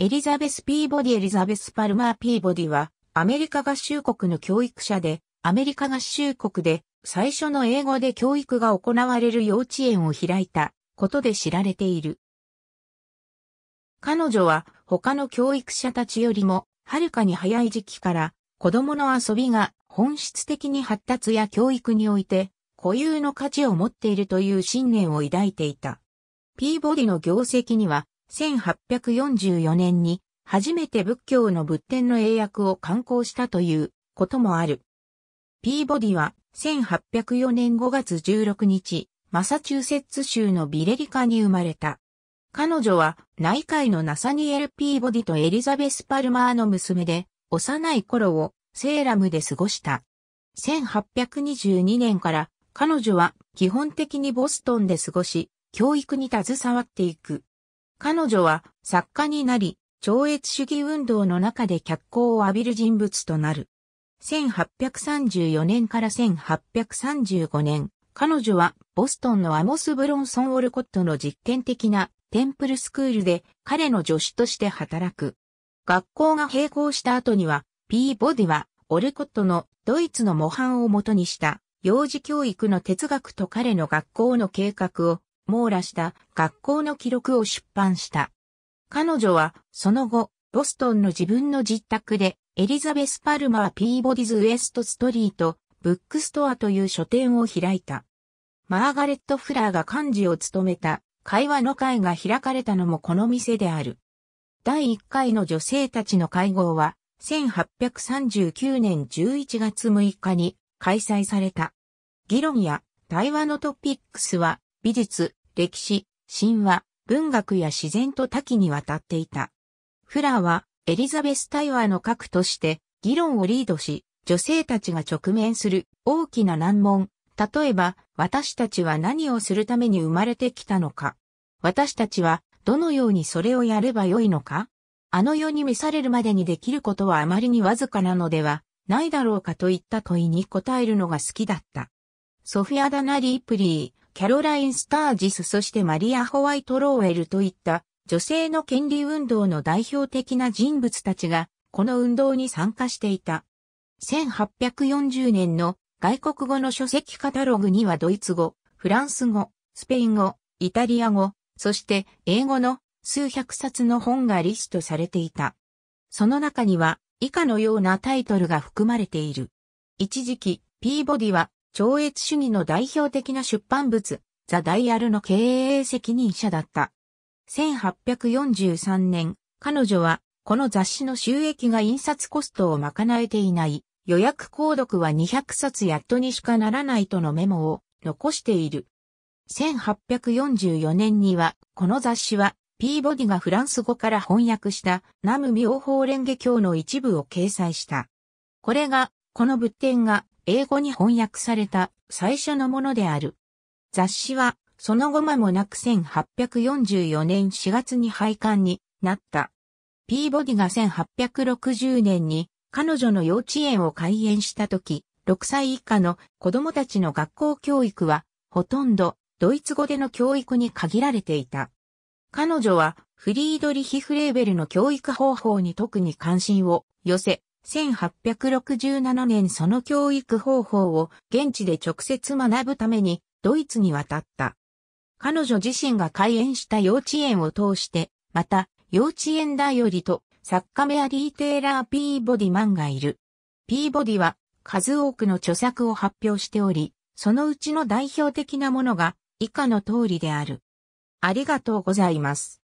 エリザベス・ピーボディエリザベス・パルマー・ピーボディは、アメリカ合衆国の教育者で、アメリカ合衆国で、最初の英語で教育が行われる幼稚園を開いた、ことで知られている。彼女は、他の教育者たちよりも、はるかに早い時期から、子供の遊びが本質的に発達や教育において、固有の価値を持っているという信念を抱いていた。ピーボディの業績には、1844年に初めて仏教の仏典の英訳を刊行したということもある。ピーボディは1804年5月16日、マサチューセッツ州のビレリカに生まれた。彼女は内海のナサニエル・ピーボディとエリザベス・パルマーの娘で、幼い頃をセーラムで過ごした。1822年から彼女は基本的にボストンで過ごし、教育に携わっていく。彼女は作家になり、超越主義運動の中で脚光を浴びる人物となる。1834年から1835年、彼女はボストンのアモス・ブロンソン・オルコットの実験的なテンプルスクールで彼の助手として働く。学校が閉校した後には、ピーボディはオルコットのドイツの模範をもとにした幼児教育の哲学と彼の学校の計画を網羅した学校の記録を出版した。彼女は、その後、ボストンの自分の実宅で、エリザベス・パルマー・ピーボディズ・ウエスト・ストリート、ブックストアという書店を開いた。マーガレット・フラーが幹事を務めた、会話の会が開かれたのもこの店である。第1回の女性たちの会合は、1839年11月6日に開催された。議論や対話のトピックスは、美術、歴史、神話、文学や自然と多岐にわたっていた。フラーはエリザベスタイワーの核として議論をリードし、女性たちが直面する大きな難問、例えば私たちは何をするために生まれてきたのか、私たちはどのようにそれをやればよいのか、あの世に召されるまでにできることはあまりにわずかなのではないだろうかといった問いに答えるのが好きだった。ソフィア・ダナ・リープリー、キャロライン・スタージスそしてマリア・ホワイト・ローエルといった女性の権利運動の代表的な人物たちがこの運動に参加していた。1840年の外国語の書籍カタログにはドイツ語、フランス語、スペイン語、イタリア語、そして英語の数百冊の本がリストされていた。その中には以下のようなタイトルが含まれている。一時期、ピーボディは超越主義の代表的な出版物、ザ・ダイアルの経営責任者だった。1843年、彼女は、この雑誌の収益が印刷コストを賄えていない、予約購読は200冊やっとにしかならないとのメモを残している。1844年には、この雑誌は、ピーボディがフランス語から翻訳したナムミ南ホーレンゲ教の一部を掲載した。これが、この物典が英語に翻訳された最初のものである。雑誌は、その後間もなく1844年4月に廃刊になった。ピーボディが1860年に彼女の幼稚園を開園した時、6歳以下の子供たちの学校教育は、ほとんどドイツ語での教育に限られていた。彼女はフリードリヒ・フレーベルの教育方法に特に関心を寄せ、1867年その教育方法を現地で直接学ぶためにドイツに渡った。彼女自身が開園した幼稚園を通して、また幼稚園代よりと作家メアリー・テイラー・ピーボディマンがいる。ピーボディは数多くの著作を発表しており、そのうちの代表的なものが以下の通りである。ありがとうございます。